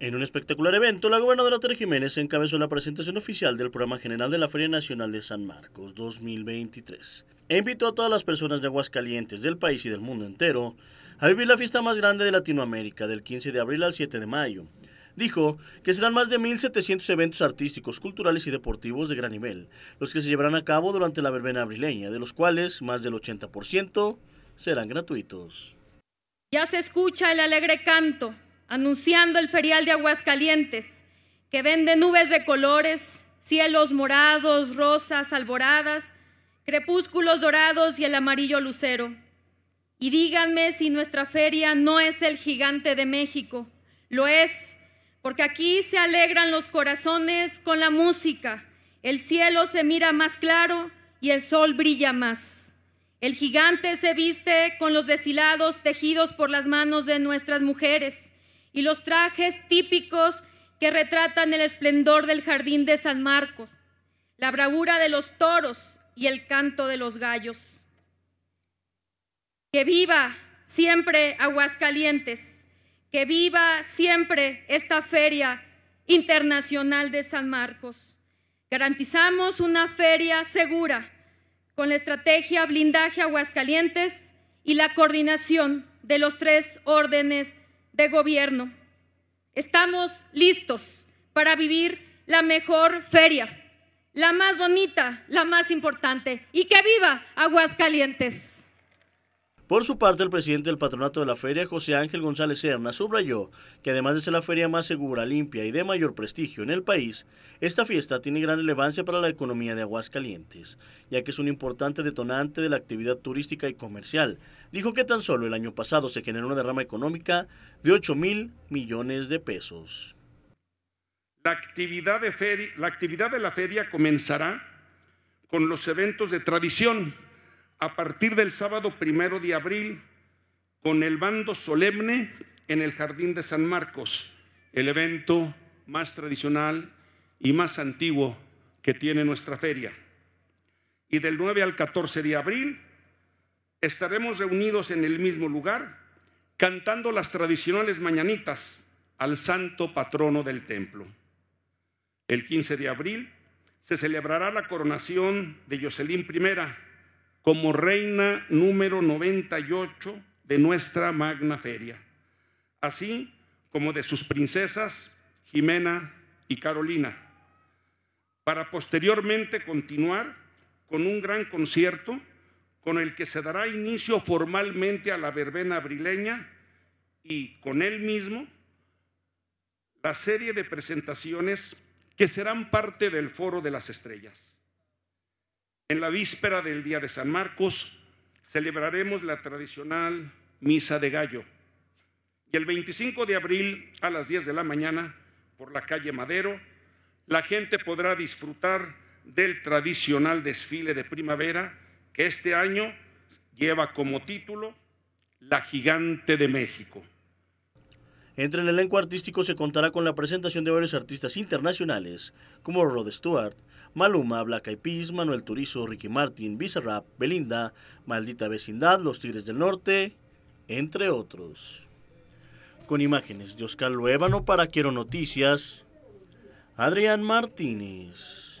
En un espectacular evento, la gobernadora Tere Jiménez encabezó la presentación oficial del programa general de la Feria Nacional de San Marcos 2023 e invitó a todas las personas de Aguascalientes, del país y del mundo entero, a vivir la fiesta más grande de Latinoamérica del 15 de abril al 7 de mayo. Dijo que serán más de 1.700 eventos artísticos, culturales y deportivos de gran nivel, los que se llevarán a cabo durante la verbena abrileña, de los cuales más del 80% serán gratuitos. Ya se escucha el alegre canto anunciando el ferial de Aguascalientes, que vende nubes de colores, cielos morados, rosas, alboradas, crepúsculos dorados y el amarillo lucero. Y díganme si nuestra feria no es el gigante de México. Lo es, porque aquí se alegran los corazones con la música, el cielo se mira más claro y el sol brilla más. El gigante se viste con los deshilados tejidos por las manos de nuestras mujeres y los trajes típicos que retratan el esplendor del jardín de San Marcos, la bravura de los toros y el canto de los gallos. Que viva siempre Aguascalientes, que viva siempre esta feria internacional de San Marcos. Garantizamos una feria segura con la estrategia blindaje Aguascalientes y la coordinación de los tres órdenes de gobierno. Estamos listos para vivir la mejor feria, la más bonita, la más importante. Y que viva Aguascalientes. Por su parte, el presidente del patronato de la feria, José Ángel González Serna, subrayó que además de ser la feria más segura, limpia y de mayor prestigio en el país, esta fiesta tiene gran relevancia para la economía de Aguascalientes, ya que es un importante detonante de la actividad turística y comercial. Dijo que tan solo el año pasado se generó una derrama económica de 8 mil millones de pesos. La actividad de, la actividad de la feria comenzará con los eventos de tradición a partir del sábado primero de abril con el bando solemne en el Jardín de San Marcos, el evento más tradicional y más antiguo que tiene nuestra feria. Y del 9 al 14 de abril estaremos reunidos en el mismo lugar cantando las tradicionales mañanitas al santo patrono del templo. El 15 de abril se celebrará la coronación de Jocelyn I como reina número 98 de nuestra magna feria, así como de sus princesas Jimena y Carolina, para posteriormente continuar con un gran concierto con el que se dará inicio formalmente a la verbena abrileña y con él mismo la serie de presentaciones que serán parte del Foro de las Estrellas. En la víspera del día de San Marcos celebraremos la tradicional Misa de Gallo. Y el 25 de abril a las 10 de la mañana, por la calle Madero, la gente podrá disfrutar del tradicional desfile de primavera que este año lleva como título La Gigante de México. Entre el elenco artístico se contará con la presentación de varios artistas internacionales como Rod Stewart, Maluma, Black Eyed Manuel Turizo, Ricky Martin, Bizarrap, Belinda, Maldita Vecindad, Los Tigres del Norte, entre otros. Con imágenes de Oscar para Quiero Noticias, Adrián Martínez.